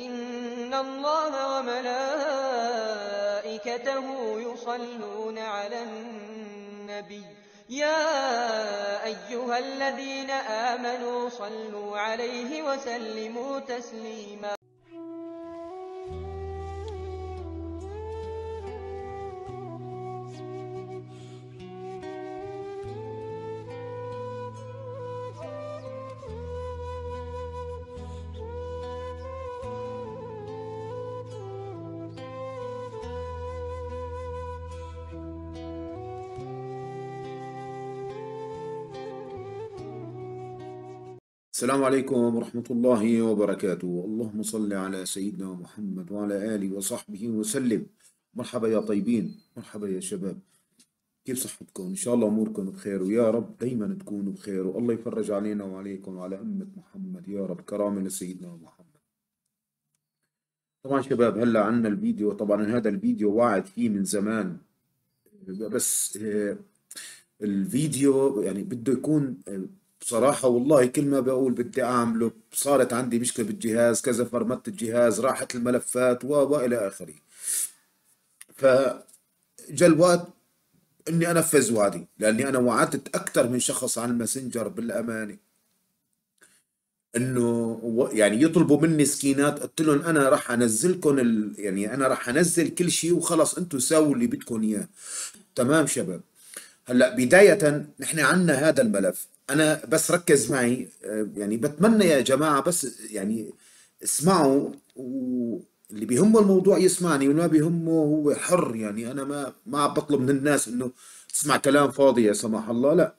إِنَّ اللَّهَ وَمَلَائِكَتَهُ يُصَلُّونَ عَلَى النَّبِيِّ ۚ يَا أَيُّهَا الَّذِينَ آمَنُوا صَلُّوا عَلَيْهِ وَسَلِّمُوا تَسْلِيمًا السلام عليكم ورحمة الله وبركاته اللهم صل على سيدنا محمد وعلى آله وصحبه وسلم مرحبا يا طيبين مرحبا يا شباب كيف صحتكم إن شاء الله أموركم بخير ويا رب دايما تكونوا بخير والله يفرج علينا وعليكم وعلى أمة محمد يا رب كرامة لسيدنا محمد طبعا شباب هلا عنا الفيديو طبعا هذا الفيديو واعد فيه من زمان بس آه، الفيديو يعني بده يكون آه، بصراحة والله كل ما بقول بدي أعمله صارت عندي مشكلة بالجهاز كذا فرمت الجهاز راحت الملفات و وإلى آخره فجاء الوقت إني أنفذ وعدي لأني أنا وعدت أكثر من شخص على الماسنجر بالأمانة انه يعني يطلبوا مني سكينات قلت لهم انا راح انزلكم ال... يعني انا راح انزل كل شيء وخلص انتم ساووا اللي بدكم اياه تمام شباب هلا بدايه نحن عندنا هذا الملف انا بس ركز معي آه، يعني بتمنى يا جماعه بس يعني اسمعوا واللي بيهمه الموضوع يسمعني واللي ما بيهمه هو حر يعني انا ما ما بطلب من الناس انه تسمع كلام فاضي يا سمح الله لا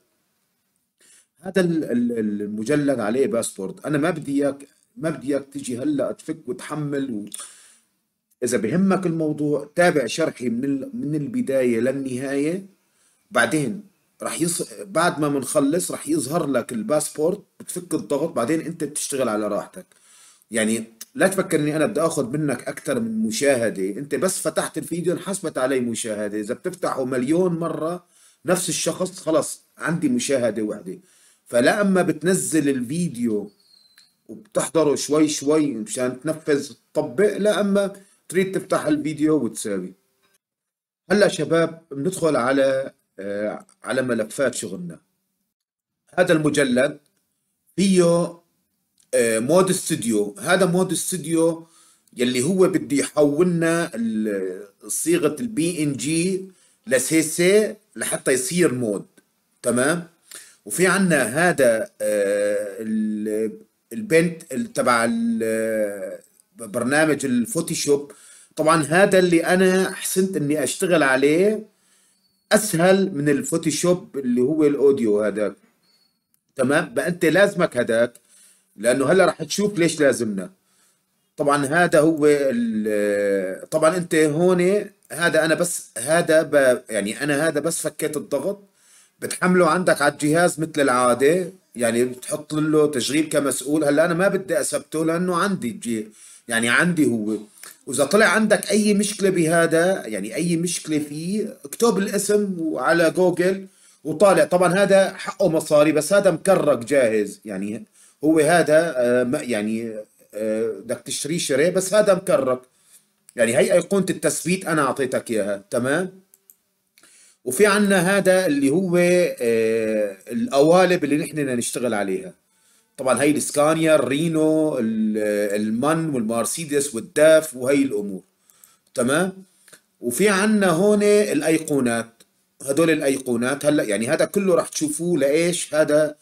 هذا المجلد عليه باسورد انا ما بدي اياك ما بدي اياك تجي هلا تفك وتحمل و... اذا بهمك الموضوع تابع شرحي من ال... من البدايه للنهايه بعدين راح يص... بعد ما بنخلص راح يظهر لك الباسبورت بتفك الضغط بعدين انت بتشتغل على راحتك يعني لا تفكر اني انا بدي اخذ منك اكثر من مشاهده انت بس فتحت الفيديو انحسبت علي مشاهده اذا بتفتحه مليون مره نفس الشخص خلص عندي مشاهده واحده فلا اما بتنزل الفيديو وبتحضره شوي شوي مشان تنفذ تطبق لا اما تريد تفتح الفيديو وتساوي هلا شباب بندخل على آه، على ملفات شغلنا هذا المجلد فيه آه، مود استوديو هذا مود استوديو يلي هو بده يحولنا صيغه البي ان جي لسي سي لحتى يصير مود تمام وفي عنا هذا آه، البنت تبع برنامج الفوتوشوب طبعا هذا اللي انا حسنت اني اشتغل عليه اسهل من الفوتوشوب اللي هو الاوديو هذاك تمام فانت لازمك هذاك لانه هلا رح تشوف ليش لازمنا طبعا هذا هو آه، طبعا انت هون هذا انا بس هذا يعني انا هذا بس فكيت الضغط بتحمله عندك على الجهاز مثل العاده يعني بتحط له تشغيل كمسؤول هلا انا ما بدي اثبته لانه عندي يعني عندي هو واذا طلع عندك اي مشكله بهذا يعني اي مشكله فيه اكتب الاسم على جوجل وطالع طبعا هذا حقه مصاري بس هذا مكرك جاهز يعني هو هذا آه، يعني آه، بدك تشتري تشتريه شراء بس هذا مكرك يعني هي ايقونه التثبيت انا اعطيتك اياها تمام وفي عنا هذا اللي هو آه، القوالب اللي نحن نشتغل عليها طبعا هي السكانيا الرينو المن والمرسيدس والداف وهي الامور تمام وفي عنا هون الايقونات هدول الايقونات هلا يعني هذا كله رح تشوفوه لايش هذا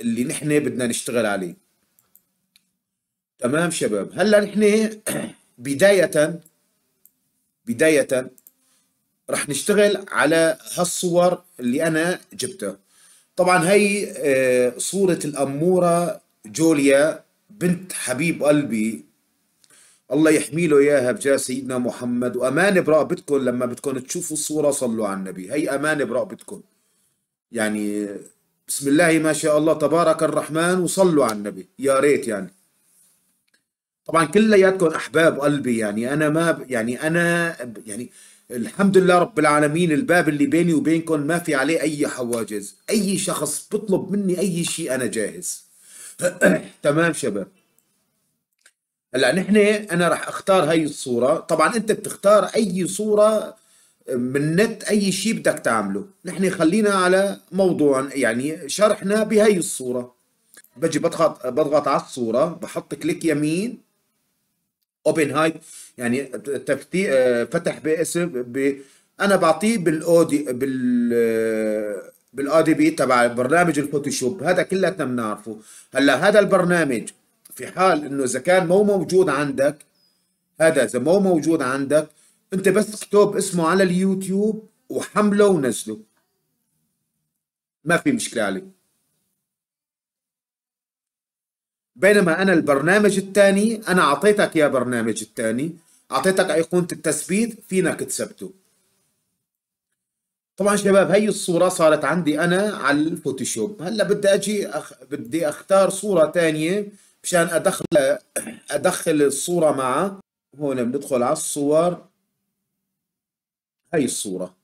اللي نحن بدنا نشتغل عليه تمام شباب هلا نحن بداية بداية رح نشتغل على هالصور اللي انا جبتها طبعا هي آه، صورة الأمورة جوليا بنت حبيب قلبي الله يحمي له اياها بجاه سيدنا محمد وامانه برقبتكم لما بدكم تشوفوا الصوره صلوا على النبي هي امانه برقبتكم يعني بسم الله ما شاء الله تبارك الرحمن وصلوا على النبي يا ريت يعني طبعا كلياتكم احباب قلبي يعني انا ما يعني انا يعني الحمد لله رب العالمين الباب اللي بيني وبينكم ما في عليه أي حواجز أي شخص بطلب مني أي شيء أنا جاهز تمام شباب هلا نحن انا رح اختار هاي الصوره طبعا انت بتختار اي صوره من نت اي شيء بدك تعمله نحن خلينا على موضوع يعني شرحنا بهاي الصوره بجي بضغط بضغط على الصوره بحط كليك يمين اوبن هاي يعني تفتي فتح باسم ب... انا بعطيه بالاودي بال بالاودي بي تبع برنامج الفوتوشوب هذا كلنا بنعرفه هلا هذا البرنامج في حال انه اذا كان مو موجود عندك هذا اذا مو موجود عندك انت بس اكتب اسمه على اليوتيوب وحمله ونزله ما في مشكله عليه بينما انا البرنامج الثاني انا اعطيتك يا برنامج الثاني اعطيتك ايقونه التثبيت فينك تثبته طبعا شباب هي الصوره صارت عندي انا على الفوتوشوب هلا بدي اجي أخ... بدي اختار صوره ثانيه مشان ادخل ادخل الصوره معها هون بندخل على الصور هي الصوره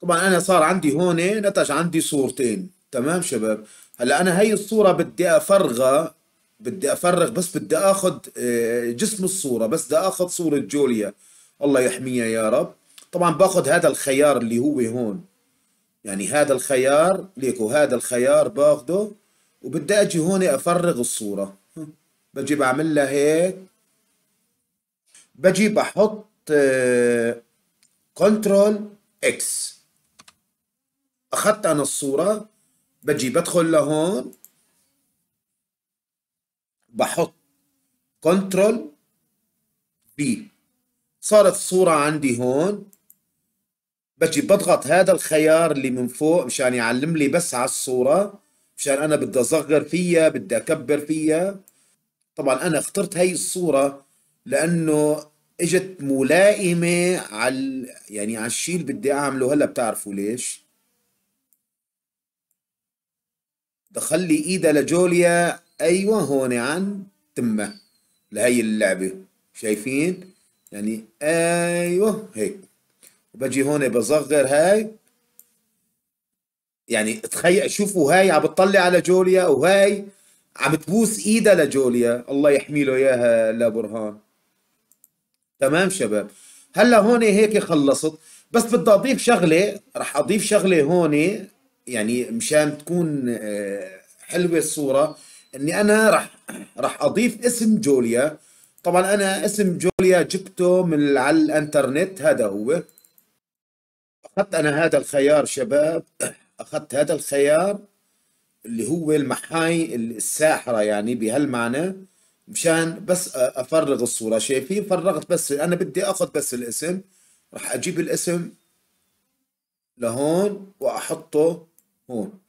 طبعا انا صار عندي هون نتج عندي صورتين تمام شباب هلا انا هي الصوره بدي افرغها بدي افرغ بس بدي اخذ آه، جسم الصوره بس بدي اخذ صوره جوليا الله يحميها يا رب طبعا باخذ هذا الخيار اللي هو هون يعني هذا الخيار ليكو هذا الخيار باخده وبدي اجي هون افرغ الصوره بجي بعمل لها هيك بجي بحط آه، كنترول اكس اخذت انا الصوره بجي بدخل لهون بحط كنترول بي صارت الصورة عندي هون بجي بضغط هذا الخيار اللي من فوق مشان يعلم لي بس على الصورة مشان أنا بدي أصغر فيها بدي أكبر فيها طبعا أنا اخترت هاي الصورة لأنه اجت ملائمة على يعني على الشيء اللي بدي أعمله هلا بتعرفوا ليش دخل لي إيدها لجوليا ايوه هون عن يعني تمه لهي اللعبه شايفين يعني ايوه هيك وبجي هون بصغر هاي يعني تخيل شوفوا هاي عم بتطلع على جوليا وهاي عم تبوس ايدها لجوليا الله يحمي له اياها لبرهان تمام شباب هلا هون هيك خلصت بس بدي اضيف شغله رح اضيف شغله هون يعني مشان تكون آه، حلوه الصوره اني انا راح راح اضيف اسم جوليا طبعا انا اسم جوليا جبته من على الانترنت هذا هو اخذت انا هذا الخيار شباب اخذت هذا الخيار اللي هو المحاي الساحرة يعني بهالمعنى مشان بس افرغ الصورة شايفين فرغت بس انا بدي اخذ بس الاسم راح اجيب الاسم لهون واحطه هون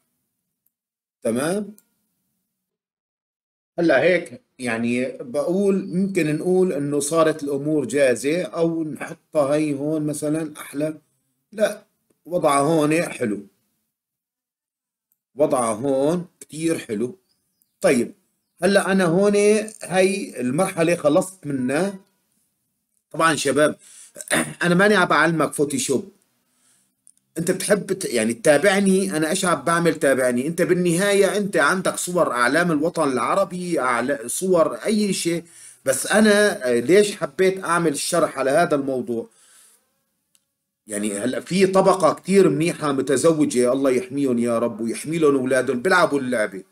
تمام هلا هيك يعني بقول ممكن نقول انه صارت الامور جاهزه او نحطها هي هون مثلا احلى لا وضعها هون حلو وضعها هون كثير حلو طيب هلا انا هون هي المرحله خلصت منها طبعا شباب انا ماني عم بعلمك فوتوشوب انت بتحب يعني تتابعني انا اشعب بعمل تابعني انت بالنهايه انت عندك صور اعلام الوطن العربي أعلى صور اي شيء بس انا آه، ليش حبيت اعمل الشرح على هذا الموضوع يعني هلا في طبقه كثير منيحه متزوجه الله يحميهم يا رب ويحمي لهم اولادهم بيلعبوا اللعبه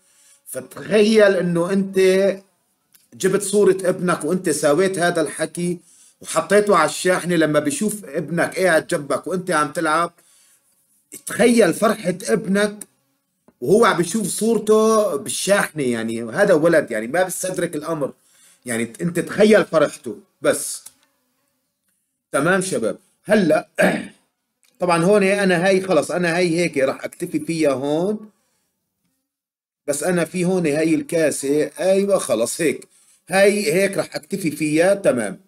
فتخيل انه انت جبت صوره ابنك وانت ساويت هذا الحكي وحطيته على الشاحنه لما بشوف ابنك قاعد جنبك وانت عم تلعب تخيل فرحة ابنك وهو عم بيشوف صورته بالشاحنة يعني هذا ولد يعني ما بيستدرك الأمر يعني أنت تخيل فرحته بس تمام شباب هلا طبعا هون انا هاي خلص انا هاي هيك راح اكتفي فيها هون بس انا في هون هاي الكاسه ايوه خلص هيك هاي هيك راح اكتفي فيها تمام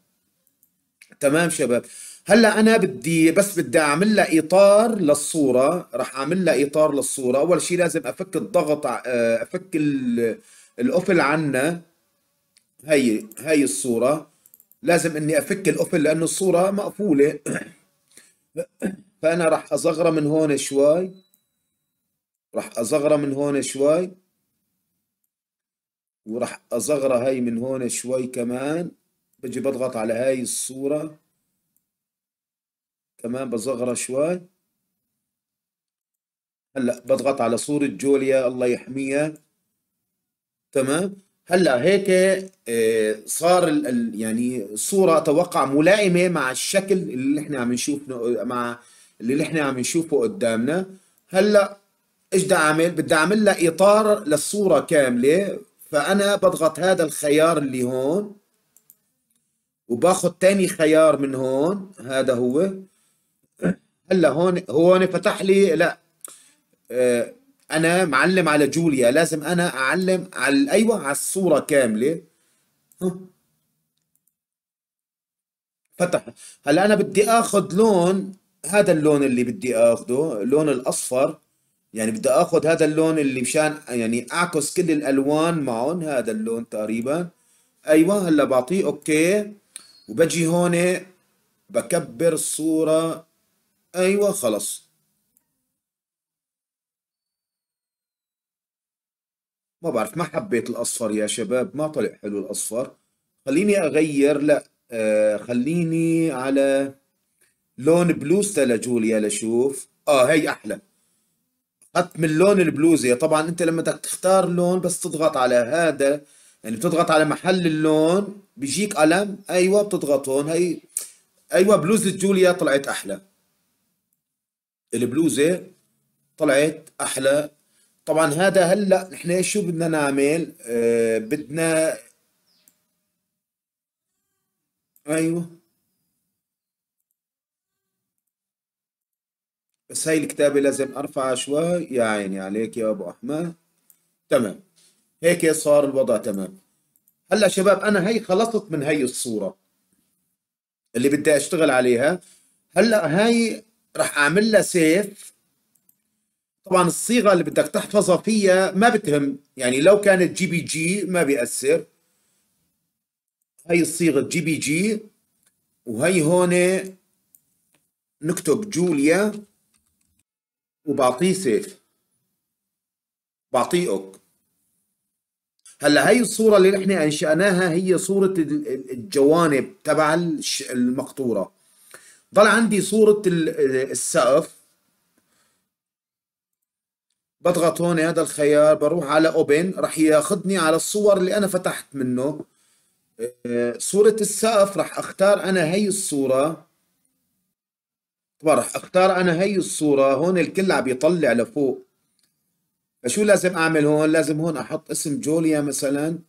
تمام شباب هلا انا بدي بس بدي اعمل لها اطار للصوره رح اعمل لها اطار للصوره اول شيء لازم افك الضغط آه، افك القفل عنا هي هي الصوره لازم اني افك القفل لانه الصوره مقفوله فانا رح اصغرها من هون شوي رح اصغرها من هون شوي وراح اصغرها هاي من هون شوي كمان بجي بضغط على هاي الصوره تمام بصغرها شوي هلا بضغط على صورة جوليا الله يحميها تمام هلا هيك آه، صار يعني الصورة اتوقع ملائمة مع الشكل اللي احنا عم نشوفه مع اللي احنا عم نشوفه قدامنا هلا ايش بدي اعمل؟ بدي اعمل لها اطار للصورة كاملة فانا بضغط هذا الخيار اللي هون وباخذ تاني خيار من هون هذا هو هلا هون هون فتح لي لا آه، انا معلم على جوليا لازم انا اعلم على ايوه على الصوره كامله فتح هلا انا بدي اخذ لون هذا اللون اللي بدي اخذه اللون الاصفر يعني بدي اخذ هذا اللون اللي مشان يعني اعكس كل الالوان معهم هذا اللون تقريبا ايوه هلا بعطيه اوكي وبجي هون بكبر الصوره ايوه خلاص ما بعرف ما حبيت الاصفر يا شباب ما طلع حلو الاصفر خليني اغير لا آه خليني على لون بلوز لجوليا يا لشوف اه هي احلى اخذت من لون البلوزه طبعا انت لما بدك تختار لون بس تضغط على هذا يعني بتضغط على محل اللون بيجيك قلم ايوه بتضغط هون هي ايوه بلوزه جوليا طلعت احلى البلوزه طلعت احلى طبعا هذا هلا نحن شو بدنا نعمل آه بدنا ايوه بس هاي الكتابه لازم ارفعها شوي يا عيني عليك يا ابو احمد تمام هيك صار الوضع تمام هلا شباب انا هي خلصت من هي الصوره اللي بدي اشتغل عليها هلا هاي راح اعمل لها سيف طبعا الصيغه اللي بدك تحفظها فيها ما بتهم يعني لو كانت جي بي جي ما بيأثر هي الصيغه جي بي جي وهي هون نكتب جوليا وبعطيه سيف بعطيه اوك هلا هي الصوره اللي نحن انشأناها هي صوره الجوانب تبع المقطوره ضل عندي صورة السقف بضغط هون هذا الخيار بروح على اوبن رح ياخذني على الصور اللي انا فتحت منه آه، صورة السقف رح اختار انا هي الصورة طبعا رح اختار انا هي الصورة هون الكل عم يطلع لفوق فشو لازم اعمل هون لازم هون احط اسم جوليا مثلا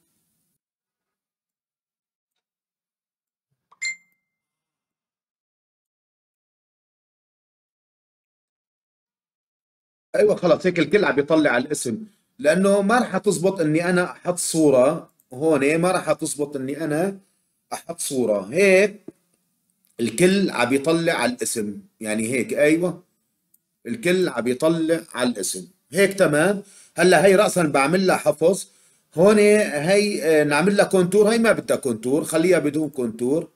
ايوه خلص هيك الكل عم بيطلع على الاسم لانه ما راح تزبط اني انا احط صوره هون ما راح تزبط اني انا احط صوره هيك الكل عم بيطلع على الاسم يعني هيك ايوه الكل عم بيطلع على الاسم هيك تمام هلا هي راسا بعمل لها حفظ هون هي آه، نعمل لها كونتور هي ما بدها كونتور خليها بدون كونتور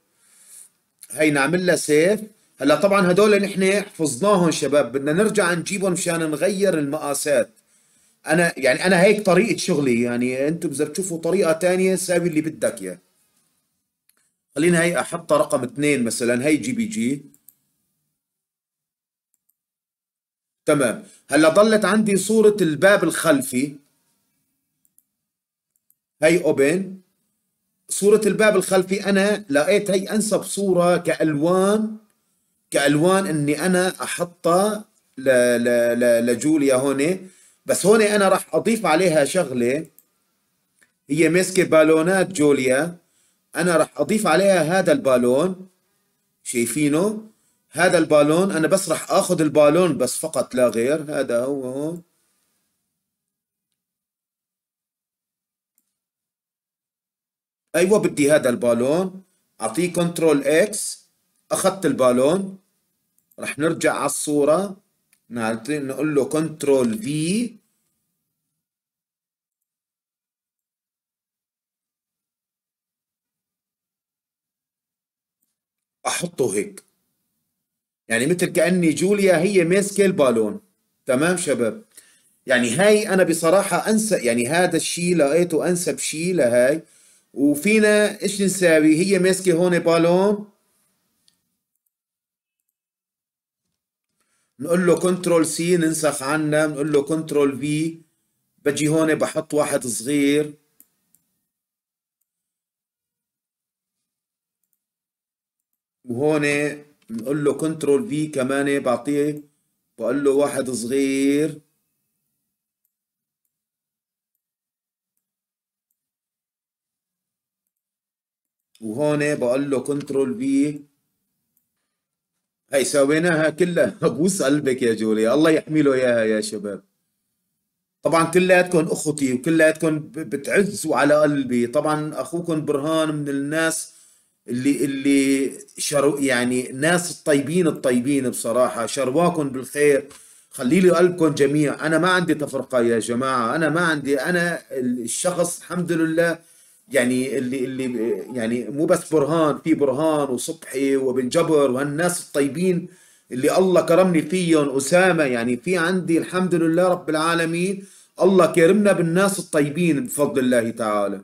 هي نعمل لها سيف هلا طبعا هدول نحن حفظناهم شباب بدنا نرجع نجيبهم مشان نغير المقاسات انا يعني انا هيك طريقه شغلي يعني انتم اذا بتشوفوا طريقه ثانيه ساوي اللي بدك اياه خلينا هي احطها رقم اثنين مثلا هي جي بي جي تمام هلا ضلت عندي صوره الباب الخلفي هي اوبن صوره الباب الخلفي انا لقيت هي انسب صوره كالوان كالوان اني انا احطها لجوليا هون بس هون انا راح اضيف عليها شغله هي ماسكه بالونات جوليا انا راح اضيف عليها هذا البالون شايفينه هذا البالون انا بس راح اخذ البالون بس فقط لا غير هذا هو هون ايوه بدي هذا البالون اعطيه كنترول اكس اخذت البالون رح نرجع على الصورة نقول له كنترول في احطه هيك يعني مثل كأني جوليا هي ماسكة البالون تمام شباب يعني هاي انا بصراحة انسى يعني هذا الشيء لقيته انسب شيء لهي وفينا ايش نساوي هي ماسكة هون بالون نقول له كنترول سي ننسخ عنا بنقول له كنترول في بجي هون بحط واحد صغير وهون بنقول له كنترول في كمان بعطيه بقول له واحد صغير وهون بقول له كنترول في هاي سويناها كلها ابوس قلبك يا جوليا الله يحمي له اياها يا شباب طبعا كلياتكم اخوتي وكلياتكم بتعزوا على قلبي طبعا اخوكم برهان من الناس اللي اللي شرو يعني ناس الطيبين الطيبين بصراحه شرواكم بالخير خلي لي قلبكم جميع انا ما عندي تفرقه يا جماعه انا ما عندي انا الشخص الحمد لله يعني اللي اللي يعني مو بس برهان في برهان وصبحي وبن جبر وهالناس الطيبين اللي الله كرمني فيهم اسامه يعني في عندي الحمد لله رب العالمين الله كرمنا بالناس الطيبين بفضل الله تعالى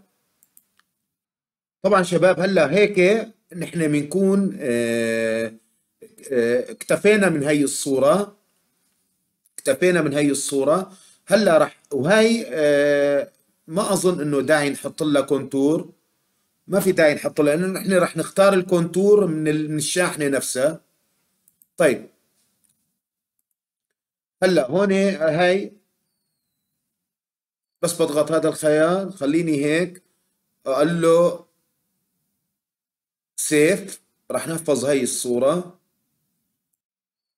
طبعا شباب هلا هيك نحن بنكون آه، آه، اكتفينا من هي الصوره اكتفينا من هي الصوره هلا رح وهي آه، ما اظن انه داعي نحط لها كونتور ما في داعي نحط لها لانه نحن رح نختار الكونتور من من الشاحنه نفسها طيب هلا هون هاي بس بضغط هذا الخيار خليني هيك اقول له سيف رح نحفظ هاي الصوره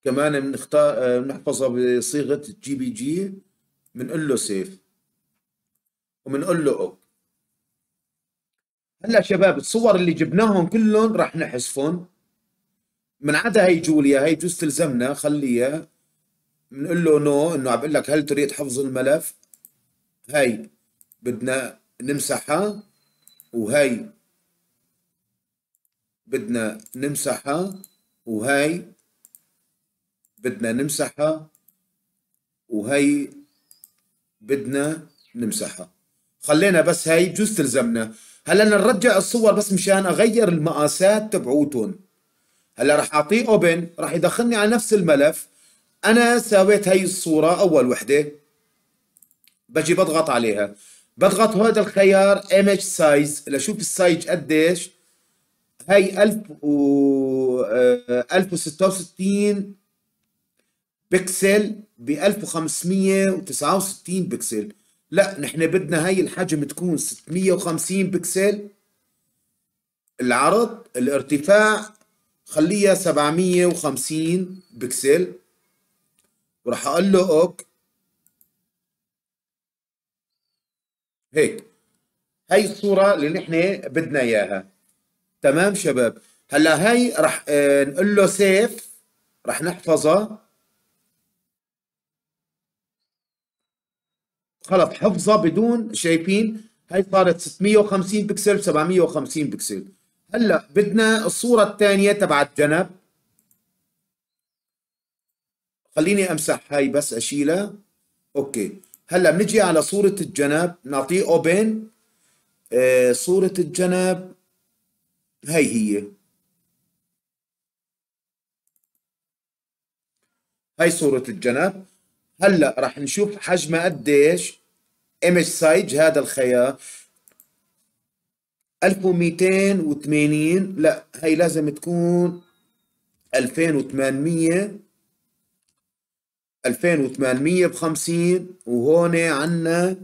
كمان بنختار بنحفظها بصيغه جي بي جي بنقول له سيف وبنقول له أوك. هلا شباب الصور اللي جبناهم كلهم راح نحذفهم من عدا هي جوليا هي جوز تلزمنا خليها بنقول له نو انه عم بقول لك هل تريد حفظ الملف هي بدنا نمسحها وهي بدنا نمسحها وهي بدنا نمسحها وهي بدنا نمسحها خلينا بس هاي بجوز تلزمنا هلا نرجع الصور بس مشان اغير المقاسات تبعوتهم هلا راح اعطيه اوبن راح يدخلني على نفس الملف انا سويت هاي الصوره اول وحده بجي بضغط عليها بضغط هذا الخيار image size لشوف السايز قديش هاي 1000 و 1066 آه، بكسل ب 1569 بكسل لا نحن بدنا هاي الحجم تكون 650 بكسل العرض الارتفاع خليها 750 بكسل وراح اقول له اوك هيك هاي الصورة اللي نحن بدنا اياها تمام شباب هلا هاي راح آه، نقول له سيف راح نحفظها خلص حفظه بدون شايفين هاي صارت 650 بكسل 750 بكسل هلا بدنا الصوره الثانيه تبعت جنب خليني امسح هاي بس اشيلها اوكي هلا بنجي على صوره الجنب نعطيه اوبن آه صوره الجنب هاي هي هاي صوره الجنب هلا راح نشوف حجمه قديش ايمج سايج هذا الخيار 1280 لا هي لازم تكون 2800 2850 وهون عندنا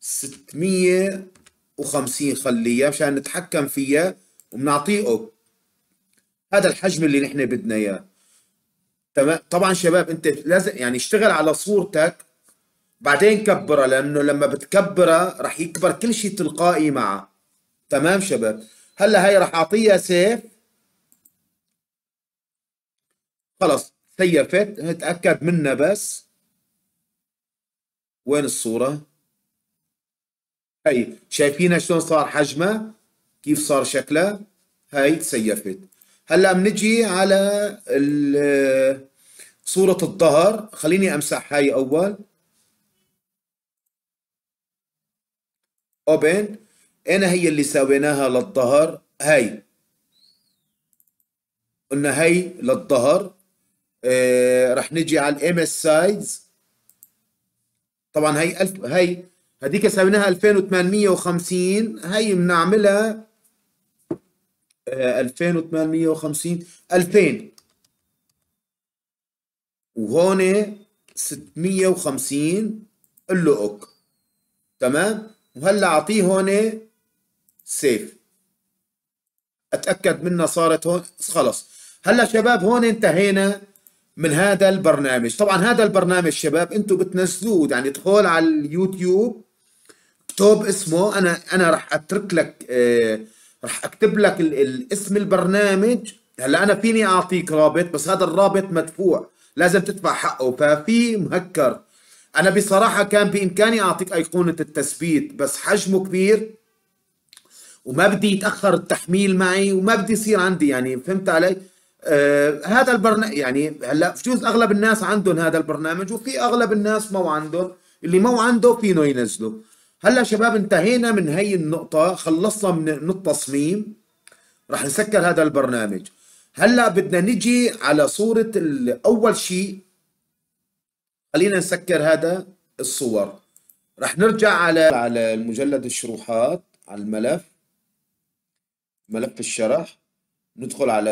650 خليه مشان نتحكم فيها وبنعطيه هذا الحجم اللي نحن بدنا اياه تمام طبعا شباب انت لازم يعني اشتغل على صورتك بعدين كبرها لانه لما بتكبرها رح يكبر كل شيء تلقائي معه تمام شباب هلا هي رح اعطيها سيف خلص سيفت نتاكد منها بس وين الصوره هي شايفينها شلون صار حجمها كيف صار شكلها هاي تسيفت هلا بنجي على صورة الظهر خليني امسح هاي اول اوبن انا هي اللي سويناها للظهر هاي قلنا هاي للظهر آه رح نجي على الام اس سايدز طبعا هاي الف هاي هذيك سويناها 2850 هاي بنعملها 2850 آه، 2000 وهون 650 قل له اوك تمام وهلا اعطيه هون سيف اتاكد منها صارت هون خلص هلا شباب هون انتهينا من هذا البرنامج طبعا هذا البرنامج شباب انتم بتنزلوه يعني ادخل على اليوتيوب اكتب اسمه انا انا راح اترك لك اه رح اكتب لك اسم البرنامج هلا انا فيني اعطيك رابط بس هذا الرابط مدفوع لازم تدفع حقه ففي مهكر انا بصراحه كان بامكاني اعطيك ايقونه التثبيت بس حجمه كبير وما بدي يتاخر التحميل معي وما بدي يصير عندي يعني فهمت علي آه هذا البرنامج يعني هلا بجوز اغلب الناس عندهم هذا البرنامج وفي اغلب الناس مو عندهم اللي مو عنده فينه ينزله هلا شباب انتهينا من هي النقطة خلصنا من التصميم رح نسكر هذا البرنامج هلا بدنا نجي على صورة أول شيء خلينا نسكر هذا الصور رح نرجع على على المجلد الشروحات على الملف ملف الشرح ندخل على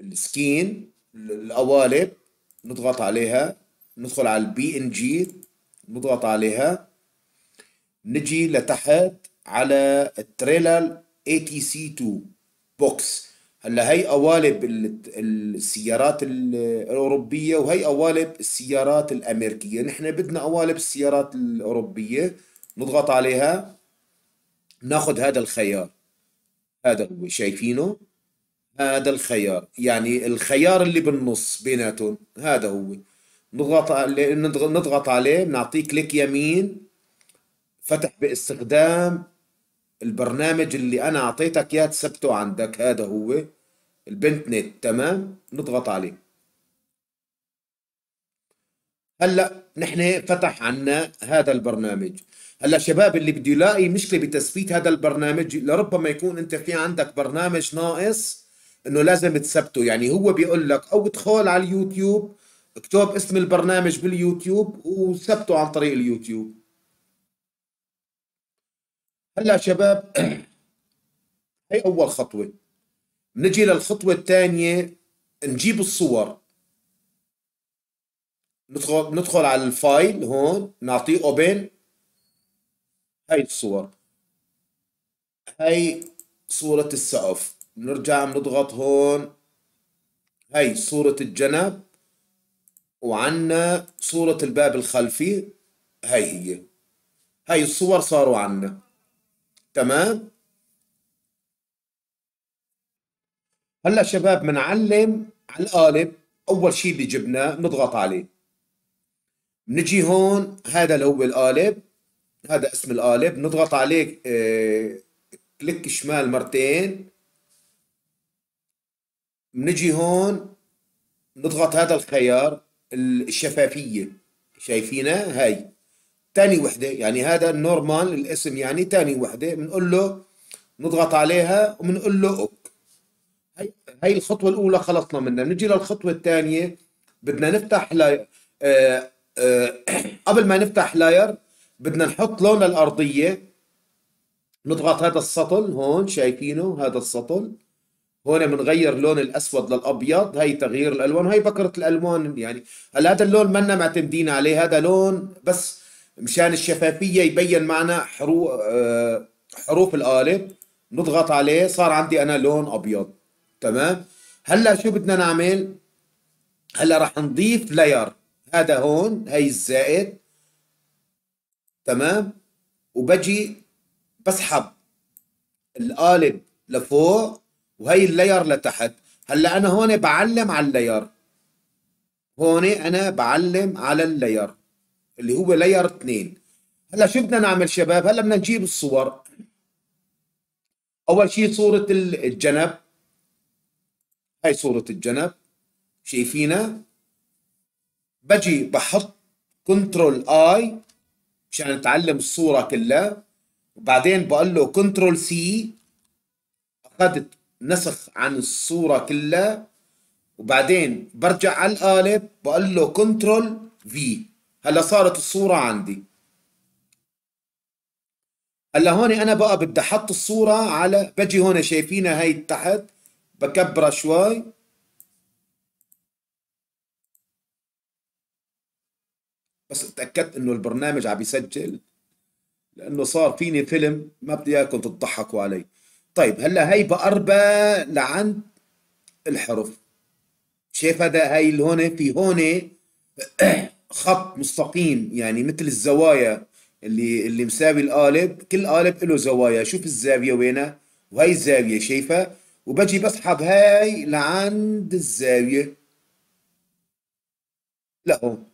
السكين القوالب نضغط عليها ندخل على البي ان جي نضغط عليها نجي لتحت على التريلر اي تي سي 2 بوكس هلا هي قوالب السيارات الاوروبيه وهي قوالب السيارات الامريكيه نحن بدنا قوالب السيارات الاوروبيه نضغط عليها ناخذ هذا الخيار هذا هو شايفينه هذا الخيار يعني الخيار اللي بالنص بيناتهم هذا هو نضغط عليه نضغط عليه بنعطيه كليك يمين فتح باستخدام البرنامج اللي انا اعطيتك اياه تثبته عندك هذا هو البنت نت تمام نضغط عليه هلا نحن فتح عنا هذا البرنامج هلا شباب اللي بده يلاقي مشكله بتثبيت هذا البرنامج لربما يكون انت في عندك برنامج ناقص انه لازم تثبته يعني هو بيقول لك او ادخل على اليوتيوب اكتب اسم البرنامج باليوتيوب وثبته عن طريق اليوتيوب هلا شباب هي اول خطوه نجي للخطوه الثانيه نجيب الصور ندخل ندخل على الفايل هون نعطيه اوبن هاي الصور هاي صورة السقف نرجع بنضغط هون هاي صورة الجنب وعنا صورة الباب الخلفي هاي هي هاي الصور صاروا عنا تمام هلا شباب بنعلم على القالب اول شيء اللي جبناه بنضغط عليه بنجي هون هذا اللي هو القالب هذا اسم القالب نضغط عليه آه كليك شمال مرتين بنجي هون نضغط هذا الخيار الشفافيه شايفينها هاي تاني وحده يعني هذا النورمال الاسم يعني تاني وحده بنقول له نضغط عليها وبنقول له اوك هي هاي الخطوه الاولى خلصنا منها بنجي للخطوه الثانيه بدنا نفتح لاير آه، آه، قبل ما نفتح لاير بدنا نحط لون الارضيه نضغط هذا السطل هون شايفينه هذا السطل هون بنغير لون الاسود للابيض هي تغيير الالوان وهي بكره الالوان يعني هلا هذا اللون منا معتمدين عليه هذا لون بس مشان الشفافيه يبين معنا آه، حروف حروف القالب نضغط عليه صار عندي انا لون ابيض تمام هلا شو بدنا نعمل هلا راح نضيف لاير هذا هون هي الزائد تمام وبجي بسحب القالب لفوق وهي اللاير لتحت هلا انا هون بعلم على اللاير هون انا بعلم على اللاير اللي هو لاير 2 هلا شو بدنا نعمل شباب هلا بدنا نجيب الصور اول شيء صوره الجنب هاي صوره الجنب شايفينها بجي بحط كنترول اي مشان اتعلم الصوره كلها وبعدين بقول له كنترول سي اخذت نسخ عن الصورة كلها وبعدين برجع على القالب بقول له كنترول في هلا صارت الصورة عندي هلا هون انا بقى بدي احط الصورة على بجي هون شايفينها هي تحت بكبرها شوي بس اتاكدت انه البرنامج عم يسجل لانه صار فيني فيلم ما بدي اياكم تضحكوا علي طيب هلا هي بقربها لعند الحرف شايف هذا هاي اللي هون في هون خط مستقيم يعني مثل الزوايا اللي اللي مساوي القالب كل قالب له زوايا شوف الزاويه وينها وهي الزاويه شايفها وبجي بسحب هاي لعند الزاويه لهون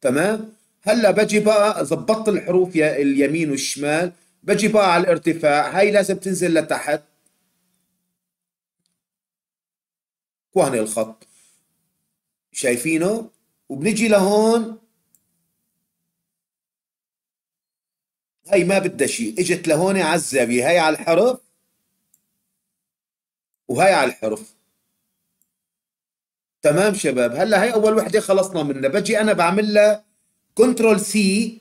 تمام هلا بجي بقى ظبطت الحروف يا اليمين والشمال بجيبها على الارتفاع هاي لازم تنزل لتحت وهنا الخط شايفينه وبنجي لهون هاي ما بدها شيء اجت لهون على الزاويه هاي على الحرف وهاي على الحرف تمام شباب هلا هاي اول وحده خلصنا منها بجي انا بعمل لها كنترول سي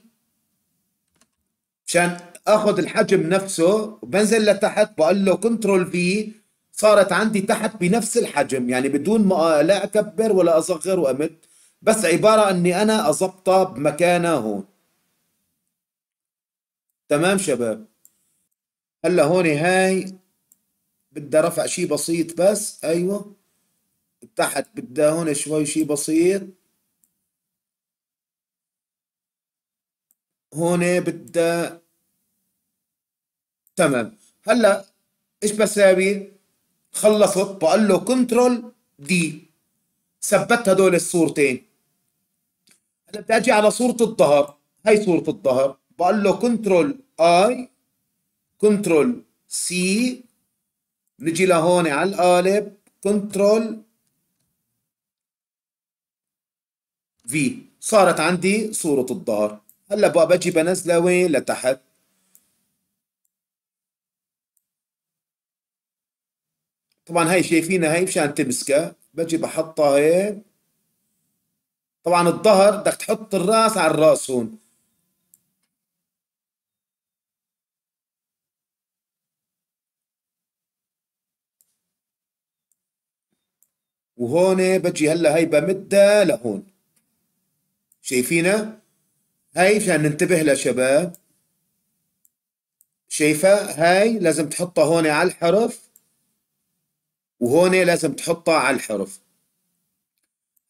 مشان اخذ الحجم نفسه بنزل لتحت بقول له كنترول في صارت عندي تحت بنفس الحجم يعني بدون ما لا اكبر ولا اصغر وامد بس عباره اني انا اظبطها بمكانها هون تمام شباب هلا هون هاي بدها رفع شيء بسيط بس ايوه تحت بدها هون شوي شيء بسيط هون بدها تمام هلا ايش بساوي خلصت بقول له كنترول دي ثبت هدول الصورتين هلا بدي اجي على صوره الظهر هي صوره الظهر بقول له كنترول اي كنترول سي نجي لهون على القالب كنترول في صارت عندي صورة الظهر هلا بقى بجي بنزلها وين لتحت طبعا هاي شايفينها هاي مشان تمسكها بجي بحطها هيك طبعا الظهر بدك تحط الراس على الراس هون وهون بجي هلا هي بمدها لهون شايفينها هاي مشان ننتبه لها شباب شايفة هاي لازم تحطها هون على الحرف وهون لازم تحطها على الحرف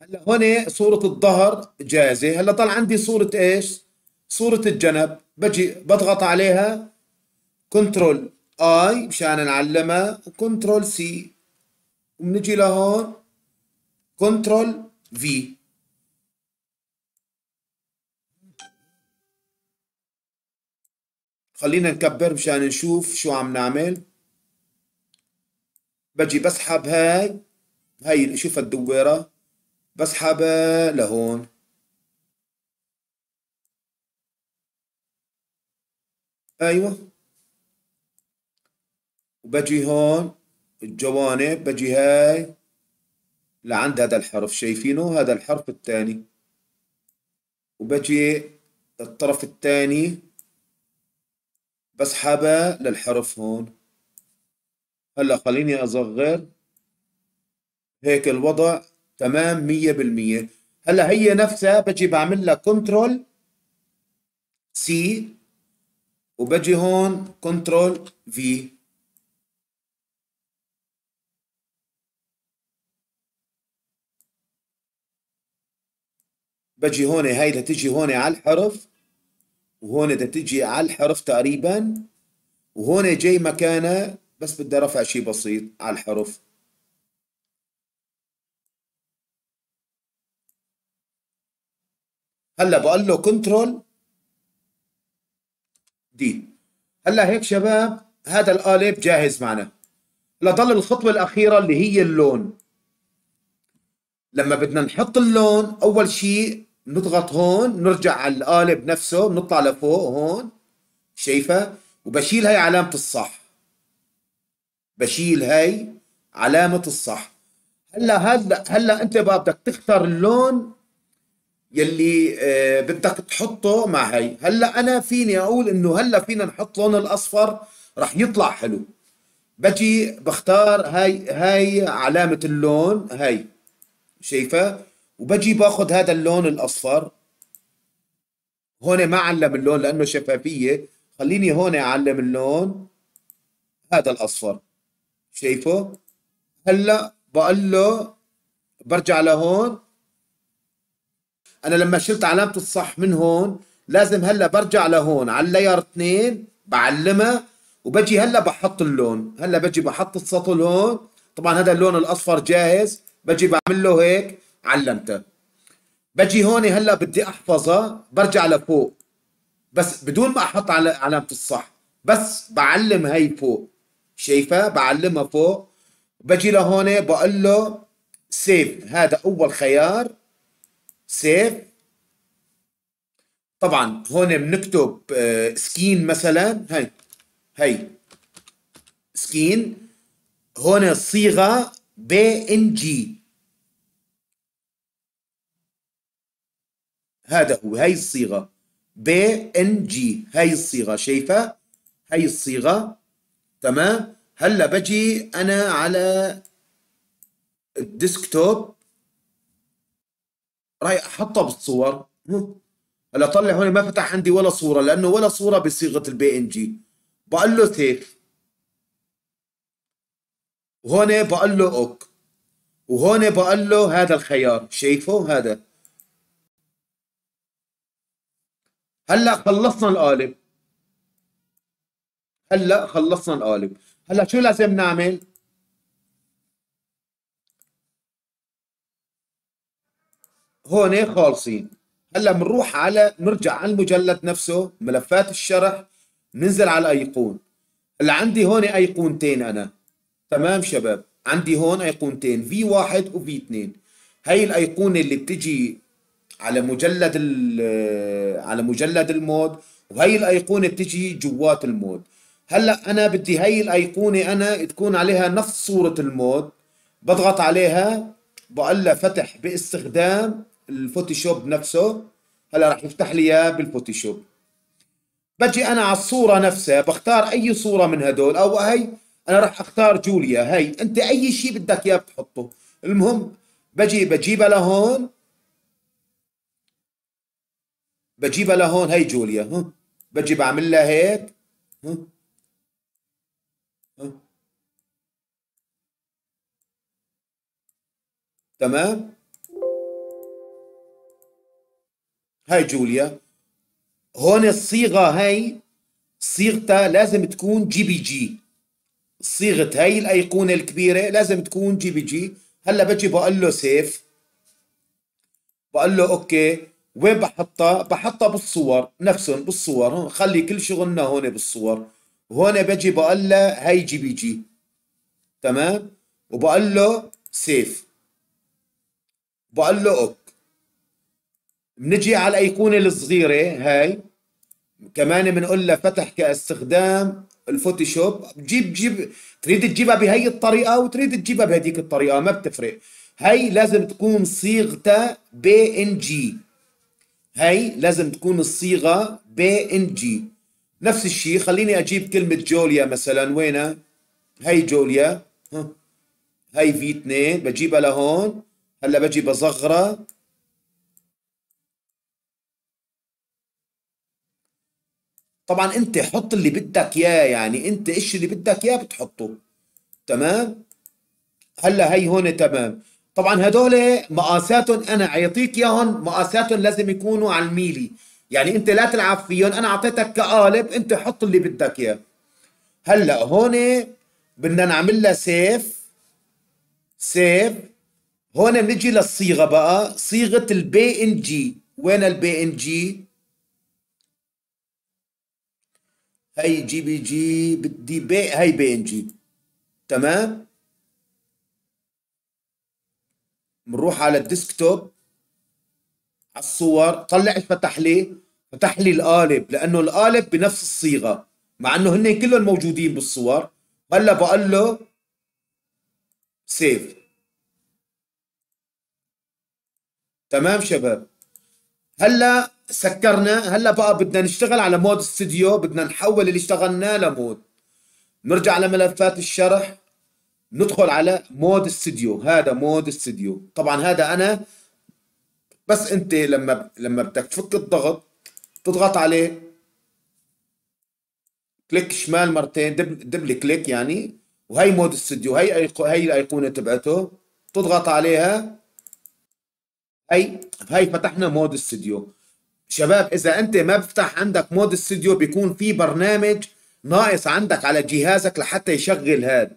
هلا هون صورة الظهر جاهزة هلا طلع عندي صورة ايش صورة الجنب بجي بضغط عليها كنترول اي مشان نعلمها وكنترول سي وبنجي لهون كنترول في خلينا نكبر مشان نشوف شو عم نعمل بجي بسحب هاي هاي شوف الدويرة بسحبها لهون ايوه وبجي هون الجوانب بجي هاي لعند هذا الحرف شايفينه هذا الحرف الثاني وبجي الطرف الثاني بسحبها للحرف هون هلا خليني اصغر هيك الوضع تمام 100% هلا هي نفسها بجي بعمل لها كنترول سي وبجي هون كنترول في بجي هون هاي بدها تجي هون على الحرف وهون بدها تجي على الحرف تقريبا وهون جاي مكانها بس بدي رفع شيء بسيط على الحرف هلا بقول له كنترول دي هلا هيك شباب هذا القالب جاهز معنا هلا ضل الخطوه الاخيره اللي هي اللون لما بدنا نحط اللون اول شيء نضغط هون نرجع على القالب نفسه بنطلع لفوق هون شايفه وبشيل هاي علامه الصح بشيل هاي علامة الصح هلا هلا هلا انت بقى بدك تختار اللون يلي آه بدك تحطه مع هي هلا انا فيني اقول انه هلا فينا نحط لون الاصفر رح يطلع حلو بجي بختار هاي هاي علامة اللون هاي شايفة وبجي باخذ هذا اللون الاصفر هون ما علم اللون لانه شفافية خليني هون اعلم اللون هذا الاصفر شايفه هلا بقول له برجع لهون انا لما شلت علامه الصح من هون لازم هلا برجع لهون على اللاير 2 بعلمها وبجي هلا بحط اللون هلا بجي بحط السطل هون طبعا هذا اللون الاصفر جاهز بجي بعمل له هيك علمته بجي هون هلا بدي احفظها برجع لفوق بس بدون ما احط على علامه الصح بس بعلم هي فوق شايفه بعلمها فوق بجي لهون بقول له سيف هذا اول خيار سيف طبعا هون بنكتب سكين آه، مثلا هي هي سكين هون الصيغه بي ان جي هذا هو هي الصيغه بي ان جي هي الصيغه شايفه هي الصيغه تمام هلا بجي انا على الديسكتوب راي احطها بالصور هلا طلع هون ما فتح عندي ولا صوره لانه ولا صوره بصيغه البي ان جي بقول له سيف وهون بقول له اوك وهون بقول له هذا الخيار شايفه هذا هلا خلصنا القالب هلا خلصنا القالب هلا شو لازم نعمل هون خالصين هلا بنروح على بنرجع على المجلد نفسه ملفات الشرح ننزل على الايقون اللي عندي هون ايقونتين انا تمام شباب عندي هون ايقونتين في واحد وفي اثنين هاي الايقونه اللي بتجي على مجلد على مجلد المود وهي الايقونه بتجي جوات المود هلا انا بدي هي الايقونه انا تكون عليها نفس صوره المود بضغط عليها بقول لها فتح باستخدام الفوتوشوب نفسه هلا رح يفتح لي اياه بالفوتوشوب بجي انا على الصوره نفسها بختار اي صوره من هدول او هي انا رح اختار جوليا هي انت اي شيء بدك اياه بتحطه المهم بجي بجيبها لهون بجيبها لهون هي جوليا بجي بعمل لها هيك تمام هاي جوليا هون الصيغه هاي صيغتها لازم تكون جي بي جي صيغه هاي الايقونه الكبيره لازم تكون جي بي جي هلا بجي بقول له سيف بقول له اوكي وين بحطها بحطها بالصور نفسهم بالصور هون خلي كل شغلنا هون بالصور وهون بجي بقول له هاي جي بي جي تمام وبقول له سيف بقول له اوك بنجي على الايقونه الصغيره هاي كمان بنقول لها فتح كاستخدام الفوتوشوب جيب جيب تريد تجيبها بهي الطريقه وتريد تجيبها بهديك الطريقه ما بتفرق هي لازم تكون صيغتها بي ان جي هي لازم تكون الصيغه بي ان جي نفس الشيء خليني اجيب كلمه جوليا مثلا وينها هي جوليا هي في 2 بجيبها لهون هلا بجي بصغره طبعا انت حط اللي بدك اياه يعني انت ايش اللي بدك اياه بتحطه تمام هلا هي هون تمام طبعا هدول مقاساتهم انا اعطيك اياهم مقاساتهم لازم يكونوا على الميلي يعني انت لا تلعب فيهم انا اعطيتك كقالب انت حط اللي بدك اياه هلا هون بدنا نعمل لها سيف سيف هون بنجي للصيغه بقى صيغه البي ان جي وين البي ان جي هي جي بي جي بدي بي هي بي ان جي تمام بنروح على الديسكتوب على الصور طلع فتح لي فتح لي القالب لانه القالب بنفس الصيغه مع انه هن كلهم موجودين بالصور هلا بقول له سيف تمام شباب هلا سكرنا هلا بقى بدنا نشتغل على مود استوديو بدنا نحول اللي اشتغلناه لمود نرجع لملفات الشرح ندخل على مود استوديو هذا مود استوديو طبعا هذا انا بس انت لما لما بدك تفك الضغط تضغط عليه كليك شمال مرتين دبل, دبل كليك يعني وهي مود استوديو هي هي الايقونه تبعته تضغط عليها هي هي فتحنا مود ستوديو شباب اذا انت ما بفتح عندك مود ستوديو بيكون في برنامج ناقص عندك على جهازك لحتى يشغل هذا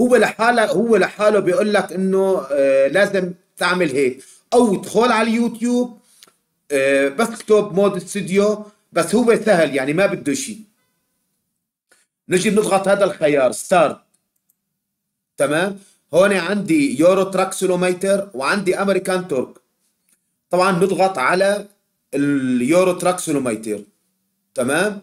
هو لحاله هو لحاله بيقول لك انه آه، لازم تعمل هيك او ادخل على اليوتيوب آه، بس تكتب مود ستوديو بس هو سهل يعني ما بده شيء نجي بنضغط هذا الخيار ستارت تمام هون عندي يورو تراك سيلومتر وعندي امريكان تورك طبعا نضغط على اليورو تراكس ولوميتير تمام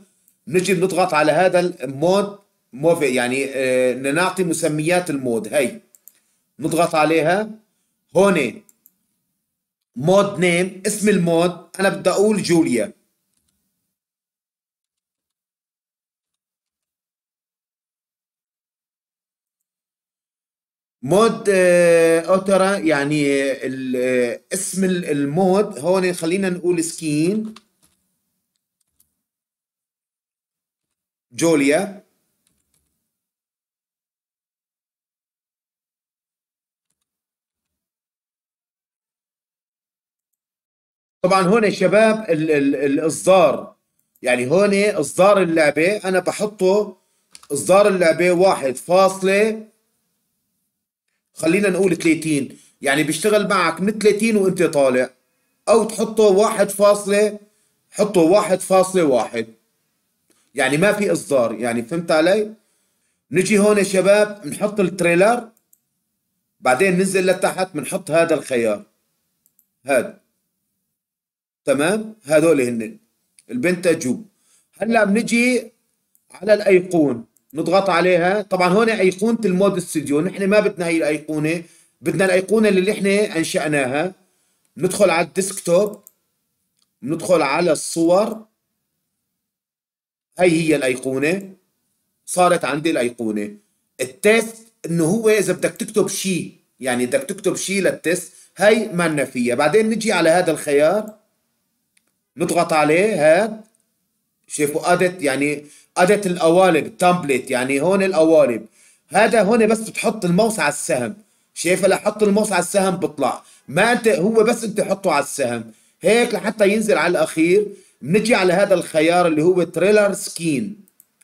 نجي بنضغط على هذا المود موفي يعني آه، نعطي مسميات المود هي نضغط عليها هون مود نيم اسم المود انا بدي اقول جوليا مود آه، اوترا يعني آه، اسم المود هون خلينا نقول سكين جوليا طبعا هون يا شباب الاصدار يعني هون اصدار اللعبه انا بحطه اصدار اللعبه واحد فاصله خلينا نقول 30 يعني بيشتغل معك من 30 وانت طالع او تحطه واحد فاصلة حطه واحد فاصلة واحد يعني ما في اصدار يعني فهمت علي نجي هون يا شباب بنحط التريلر بعدين ننزل لتحت بنحط هذا الخيار هذا تمام هذول هن البنتاجو هلا بنجي على الايقون نضغط عليها طبعا هون ايقونه المود ستوديو نحن ما بدنا هي الايقونه بدنا الايقونه اللي نحن انشاناها ندخل على الديسكتوب ندخل على الصور هي هي الايقونه صارت عندي الايقونه التيست انه هو اذا بدك تكتب شيء يعني بدك تكتب شيء للتست هي مالنا فيها بعدين نجي على هذا الخيار نضغط عليه هاد شايفوا ادت يعني اداة القوالب تامبلت يعني هون القوالب هذا هون بس بتحط الماوس على السهم شايفه لحط الماوس على السهم بيطلع ما انت هو بس انت حطه على السهم هيك لحتى ينزل على الاخير بنجي على هذا الخيار اللي هو تريلر سكين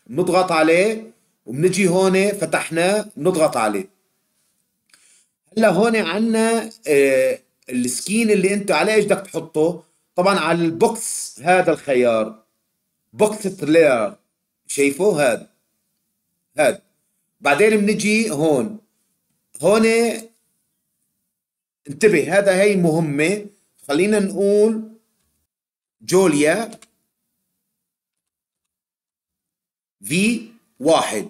بنضغط عليه وبنجي هون فتحناه بنضغط عليه هلا هون عندنا آه، السكين اللي انت عليه ايش بدك تحطه طبعا على البوكس هذا الخيار بوكس تريلر شايفوه هذا هذا بعدين بنجي هون هون انتبه هذا هي مهمة خلينا نقول جوليا في واحد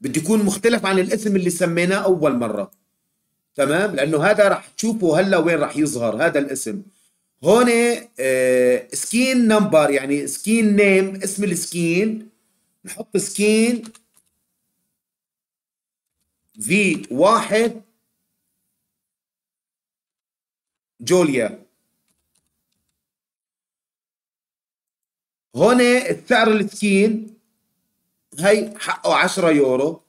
بده يكون مختلف عن الاسم اللي سميناه أول مرة تمام لأنه هذا رح تشوفه هلا وين رح يظهر هذا الاسم هون آه، سكين نمبر يعني سكين نيم اسم السكين نحط سكين في واحد جوليا هون السعر السكين هي حقه 10 يورو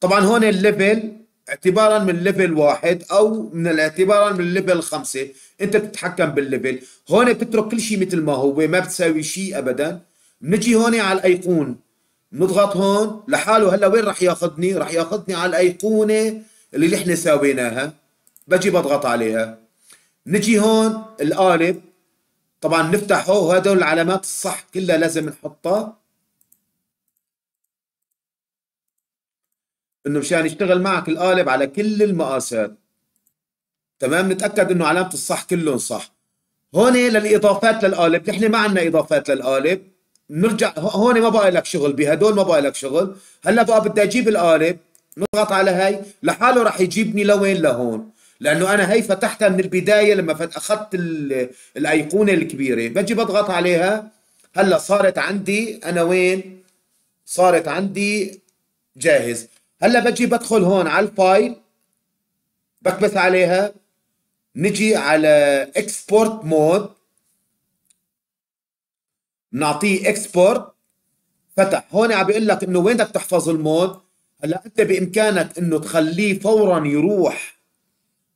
طبعا هون الليفل اعتبارا من ليفل واحد او من الاعتبارا من ليفل خمسه انت بتتحكم بالليفل هون بتترك كل شيء مثل ما هو ما بتساوي شيء ابدا بنجي هون على الايقون نضغط هون لحاله هلا وين راح ياخذني راح ياخذني على الايقونه اللي نحن ساويناها بجي بضغط عليها نجي هون القالب طبعا نفتحه وهدول العلامات الصح كلها لازم نحطها انه مشان يشتغل معك القالب على كل المقاسات تمام نتاكد انه علامه الصح كلهم صح هون للاضافات للقالب نحن ما عندنا اضافات للقالب نرجع هون ما بقى لك شغل بهدول ما بقى لك شغل هلا بقى بدي اجيب القالب نضغط على هاي لحاله راح يجيبني لوين لهون لانه انا هي فتحتها من البدايه لما اخذت الايقونه الكبيره بجي بضغط عليها هلا صارت عندي انا وين صارت عندي جاهز هلا بجي بدخل هون على الفايل بكبس عليها نجي على اكسبورت مود نعطيه اكسبورت فتح هون عم بيقول لك انه وين بدك تحفظ المود هلا انت بامكانك انه تخليه فورا يروح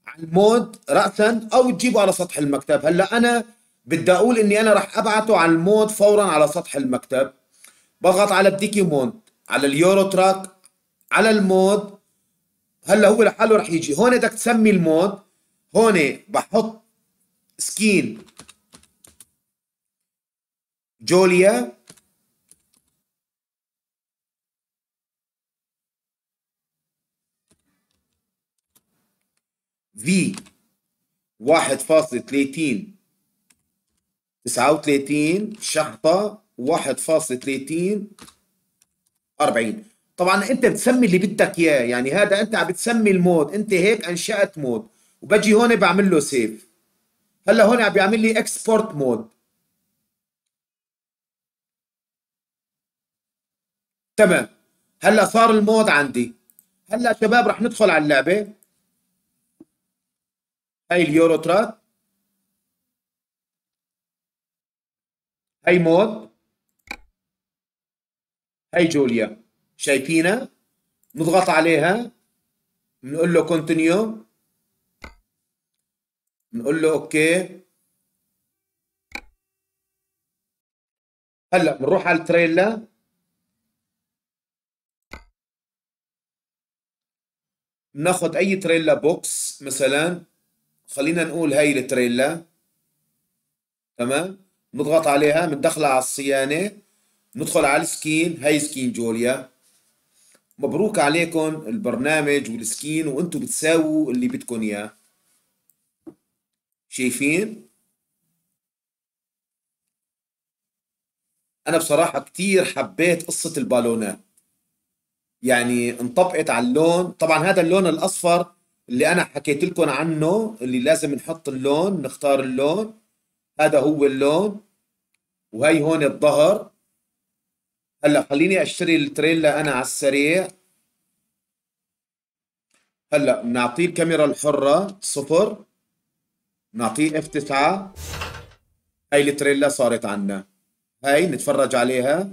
على المود راسا او تجيبه على سطح المكتب هلا انا بدي اقول اني انا راح ابعته على المود فورا على سطح المكتب بضغط على مود على اليورو تراك على المود هلا هو لحاله راح يجي هون بدك تسمي المود هون بحط سكين جوليا في واحد فاصلة ثلاثين تسعة وثلاثين شحطة واحد فاصلة ثلاثين أربعين طبعا أنت بتسمي اللي بدك إياه يعني هذا أنت عم بتسمي المود أنت هيك أنشأت مود وبجي هون بعمل له سيف هلا هون عم بيعمل لي اكسبورت مود تمام هلا صار المود عندي هلا شباب رح ندخل على اللعبه هاي اليورو تراك هاي مود هاي جوليا شايفينها نضغط عليها نقول له كونتينيو نقول له اوكي هلا بنروح على التريلا بناخذ اي تريلا بوكس مثلا خلينا نقول هاي التريلا تمام نضغط عليها بندخلها على الصيانه ندخل على السكين هاي سكين جوليا مبروك عليكم البرنامج والسكين وانتم بتساووا اللي بدكم اياه شايفين انا بصراحه كثير حبيت قصه البالونات يعني انطبقت على اللون طبعا هذا اللون الاصفر اللي انا حكيت لكم عنه اللي لازم نحط اللون نختار اللون هذا هو اللون وهي هون الظهر هلا خليني اشتري التريلا انا على السريع هلا بنعطيه الكاميرا الحره صفر نعطيه اف 9 هاي التريلا صارت عنا هاي نتفرج عليها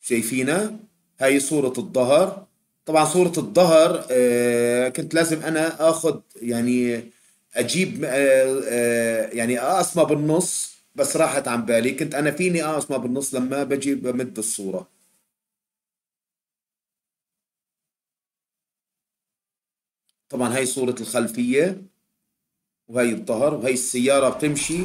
شايفينها هاي صورة الظهر طبعا صورة الظهر آه، كنت لازم انا اخذ يعني اجيب آه، آه، يعني اقسمها بالنص بس راحت عن بالي كنت انا فيني اقص ما بالنص لما بجي بمد الصوره طبعا هاي صوره الخلفيه وهي الظهر وهي السياره بتمشي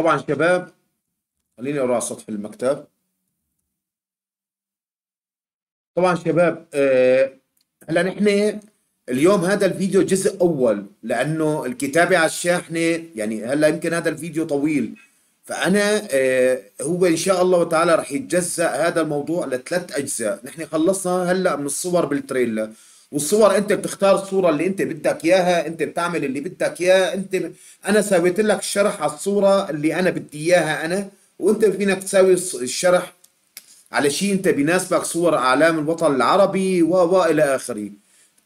طبعا شباب خليني اقرا على سطح المكتب طبعا شباب آه، هلا نحن اليوم هذا الفيديو جزء اول لانه الكتابه على الشاحنه يعني هلا يمكن هذا الفيديو طويل فانا آه، هو ان شاء الله تعالى رح يتجزا هذا الموضوع لثلاث اجزاء نحن خلصنا هلا من الصور بالتريلا والصور انت بتختار الصوره اللي انت بدك اياها انت بتعمل اللي بدك اياه انت ب... انا سويت لك الشرح على الصوره اللي انا بدي اياها انا وانت فينك تساوي الشرح على شيء انت بيناسبك صور اعلام الوطن العربي و و الى اخره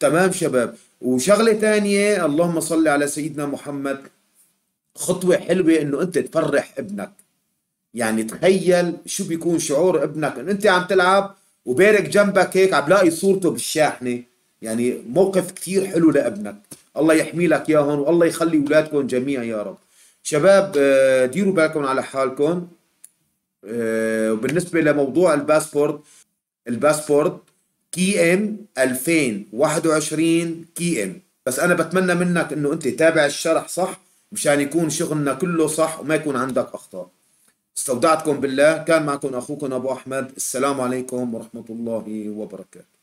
تمام شباب وشغله ثانيه اللهم صل على سيدنا محمد خطوه حلوه انه انت تفرح ابنك يعني تخيل شو بيكون شعور ابنك انه انت عم تلعب وبارك جنبك هيك عم لاقي صورته بالشاحنه يعني موقف كثير حلو لابنك الله يحمي لك اياهم والله يخلي اولادكم جميعا يا رب شباب آه، ديروا بالكم على حالكم آه، وبالنسبه لموضوع الباسبورت الباسبورت كي ام 2021 كي ام بس انا بتمنى منك انه انت تابع الشرح صح مشان يكون شغلنا كله صح وما يكون عندك اخطاء استودعتكم بالله كان معكم اخوكم ابو احمد السلام عليكم ورحمه الله وبركاته